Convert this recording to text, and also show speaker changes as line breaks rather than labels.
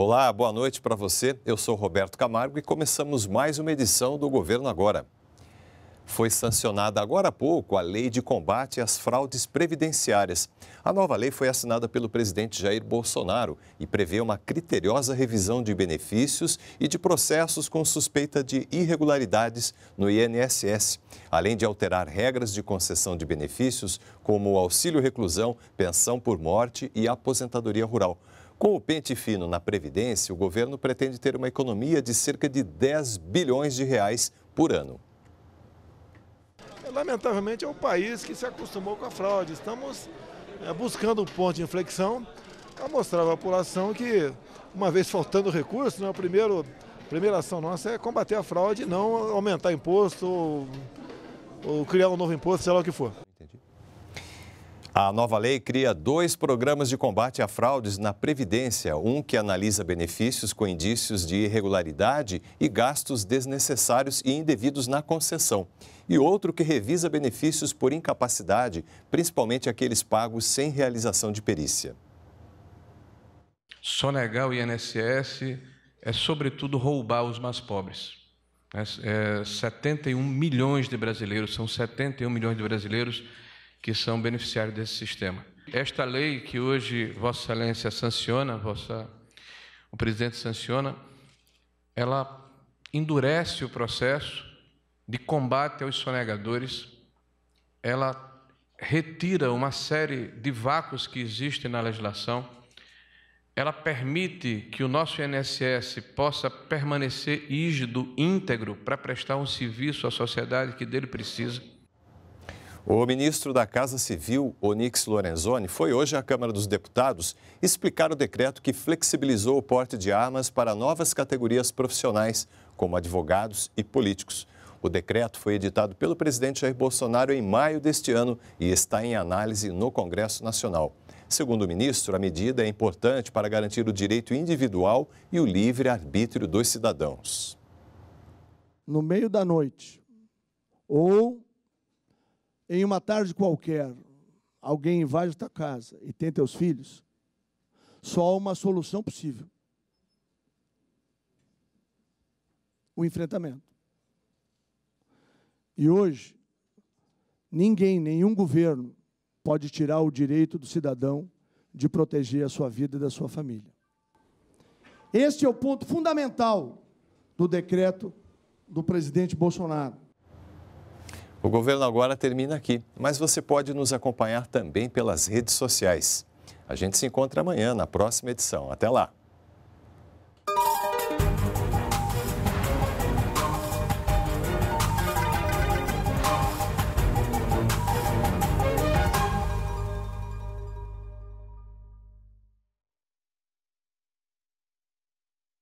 Olá, boa noite para você. Eu sou Roberto Camargo e começamos mais uma edição do Governo Agora. Foi sancionada agora há pouco a Lei de Combate às Fraudes Previdenciárias. A nova lei foi assinada pelo presidente Jair Bolsonaro e prevê uma criteriosa revisão de benefícios e de processos com suspeita de irregularidades no INSS, além de alterar regras de concessão de benefícios como auxílio reclusão, pensão por morte e aposentadoria rural. Com o pente fino na Previdência, o governo pretende ter uma economia de cerca de 10 bilhões de reais por ano.
Lamentavelmente, é um país que se acostumou com a fraude. Estamos é, buscando um ponto de inflexão para mostrar à população que, uma vez faltando recursos, né, a primeira, a primeira ação nossa é combater a fraude, não aumentar imposto ou, ou criar um novo imposto, sei lá o que for.
A nova lei cria dois programas de combate a fraudes na Previdência: um que analisa benefícios com indícios de irregularidade e gastos desnecessários e indevidos na concessão, e outro que revisa benefícios por incapacidade, principalmente aqueles pagos sem realização de perícia.
Sonegar o INSS é, sobretudo, roubar os mais pobres. É, é, 71 milhões de brasileiros, são 71 milhões de brasileiros que são beneficiários desse sistema. Esta lei que hoje Vossa Excelência sanciona, vossa, o presidente sanciona, ela endurece o processo de combate aos sonegadores, ela retira uma série de vácuos que existem na legislação, ela permite que o nosso INSS possa permanecer rígido, íntegro, para prestar um serviço à sociedade que dele precisa
o ministro da Casa Civil, Onix Lorenzoni, foi hoje à Câmara dos Deputados explicar o decreto que flexibilizou o porte de armas para novas categorias profissionais, como advogados e políticos. O decreto foi editado pelo presidente Jair Bolsonaro em maio deste ano e está em análise no Congresso Nacional. Segundo o ministro, a medida é importante para garantir o direito individual e o livre arbítrio dos cidadãos.
No meio da noite, ou em uma tarde qualquer, alguém invade tua casa e tem teus filhos, só há uma solução possível: o enfrentamento. E hoje, ninguém, nenhum governo, pode tirar o direito do cidadão de proteger a sua vida e da sua família. Este é o ponto fundamental do decreto do presidente Bolsonaro.
O governo agora termina aqui, mas você pode nos acompanhar também pelas redes sociais. A gente se encontra amanhã na próxima edição. Até lá!